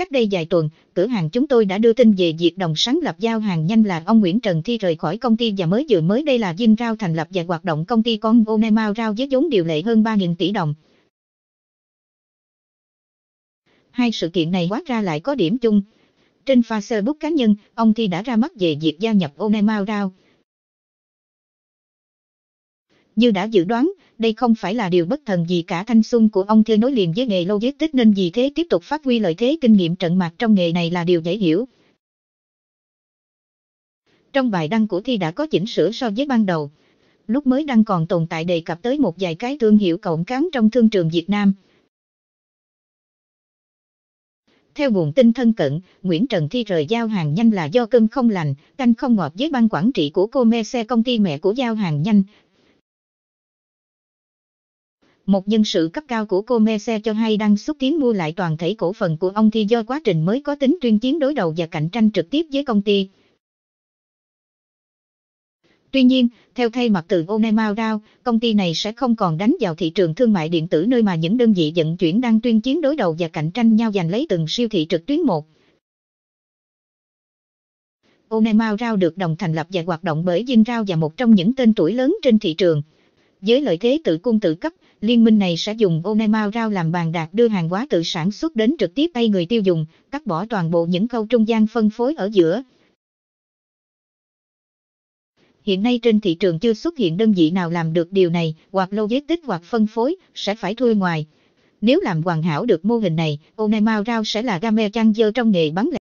Cách đây vài tuần, cửa hàng chúng tôi đã đưa tin về việc đồng sáng lập giao hàng nhanh là ông Nguyễn Trần Thi rời khỏi công ty và mới vừa mới đây là Dinh Rao thành lập và hoạt động công ty con Onemao Rao với vốn điều lệ hơn 3.000 tỷ đồng. Hai sự kiện này quá ra lại có điểm chung. Trên Facebook cá nhân, ông Thi đã ra mắt về việc gia nhập Onemao Rao như đã dự đoán, đây không phải là điều bất thần gì cả thanh xuân của ông Thư nối liền với nghề lâu tích nên vì thế tiếp tục phát huy lợi thế kinh nghiệm trận mạc trong nghề này là điều dễ hiểu. Trong bài đăng của Thi đã có chỉnh sửa so với ban đầu, lúc mới đăng còn tồn tại đề cập tới một vài cái thương hiệu cộng cán trong thương trường Việt Nam. Theo nguồn tin thân cận, Nguyễn Trần Thi rời giao hàng nhanh là do cơm không lành, canh không ngọt với ban quản trị của cô Mê Xe công ty mẹ của giao hàng nhanh, một nhân sự cấp cao của Comece cho hay đang xúc tiến mua lại toàn thể cổ phần của ông thì do quá trình mới có tính tuyên chiến đối đầu và cạnh tranh trực tiếp với công ty. Tuy nhiên, theo thay mặt từ Onemao Rao, công ty này sẽ không còn đánh vào thị trường thương mại điện tử nơi mà những đơn vị vận chuyển đang tuyên chiến đối đầu và cạnh tranh nhau giành lấy từng siêu thị trực tuyến một. Onemao Rao được đồng thành lập và hoạt động bởi Dinh Rao và một trong những tên tuổi lớn trên thị trường. Với lợi thế tự cung tự cấp, liên minh này sẽ dùng Onema Rao làm bàn đạp đưa hàng hóa tự sản xuất đến trực tiếp tay người tiêu dùng, cắt bỏ toàn bộ những khâu trung gian phân phối ở giữa. Hiện nay trên thị trường chưa xuất hiện đơn vị nào làm được điều này, hoặc logistics hoặc phân phối, sẽ phải thuê ngoài. Nếu làm hoàn hảo được mô hình này, Onema Rao sẽ là game changer trong nghề bán lẻ.